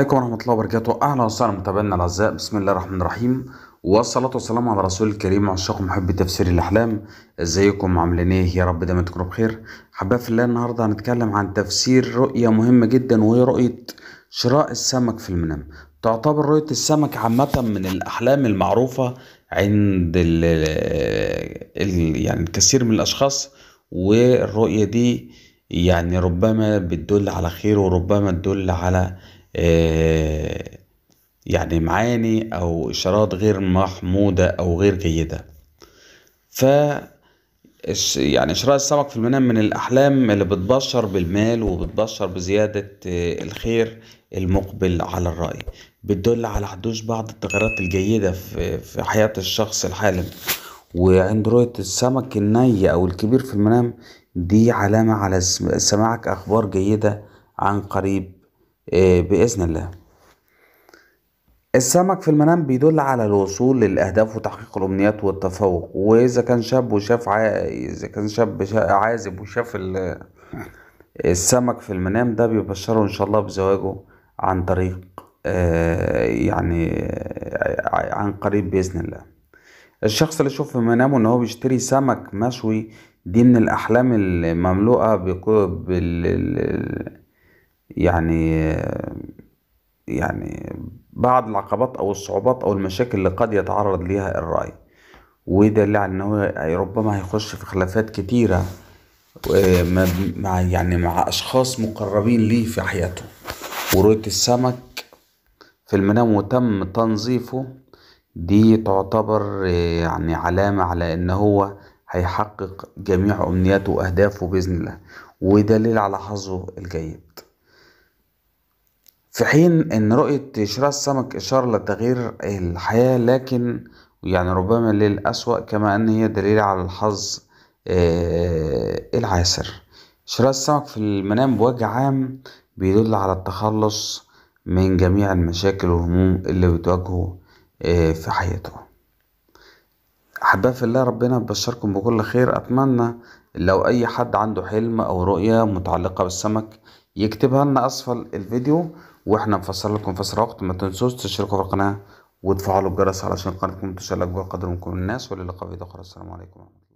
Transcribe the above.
عليكم ورحمة الله وبركاته أهلا وسهلا متابعينا الأعزاء بسم الله الرحمن الرحيم والصلاة والسلام على رسول الكريم عشاق محب تفسير الأحلام ازيكم عاملين ايه يا رب دايما تكونوا بخير حباب في الله النهاردة هنتكلم عن تفسير رؤية مهمة جدا وهي رؤية شراء السمك في المنام تعتبر رؤية السمك عامة من الأحلام المعروفة عند ال الـ يعني الكثير من الأشخاص والرؤية دي يعني ربما بتدل على خير وربما تدل على آه، يعني معاني أو إشارات غير محمودة أو غير جيدة ف يعني شراء السمك في المنام من الأحلام اللي بتبشر بالمال وبتبشر بزيادة آه، الخير المقبل على الرأي بتدل على حدوث بعض التغيرات الجيدة في حياة الشخص الحالم وعند رؤية السمك الني أو الكبير في المنام دي علامة على سماعك أخبار جيدة عن قريب آه، باذن الله السمك في المنام بيدل على الوصول للاهداف وتحقيق الامنيات والتفوق واذا كان شاب وشاف اذا كان شاب عازب وشاف ال... السمك في المنام ده بيبشره ان شاء الله بزواجه عن طريق آه، يعني آه، عن قريب باذن الله الشخص اللي يشوف في منامه ان هو بيشتري سمك مشوي دي من الاحلام المملوءه بال يعني يعني بعض العقبات او الصعوبات او المشاكل اللي قد يتعرض ليها الراعي وده اللي يعني ان هو ربما هيخش في خلافات كتيره مع يعني مع اشخاص مقربين ليه في حياته ورؤيه السمك في المنام وتم تنظيفه دي تعتبر يعني علامة على ان هو هيحقق جميع امنياته واهدافه باذن الله ودليل على حظه الجيد في حين أن رؤية شراء السمك إشارة لتغيير الحياة لكن يعني ربما للأسوأ كما أن هي دليل على الحظ آه، العاسر شراء السمك في المنام بوجه عام بيدل على التخلص من جميع المشاكل والهموم اللي بتواجهه آه، في حياته أحبائي في الله ربنا ببشركم بكل خير أتمنى لو أي حد عنده حلم أو رؤية متعلقة بالسمك يكتبها لنا أسفل الفيديو واحنا نفسر لكم في وقت ما تنسوش تشتركوا في القناه وتفعلوا الجرس علشان قناتكم تشارك بقدر قدر ممكن الناس وللقاء في فيديو اخر السلام عليكم ورحمه الله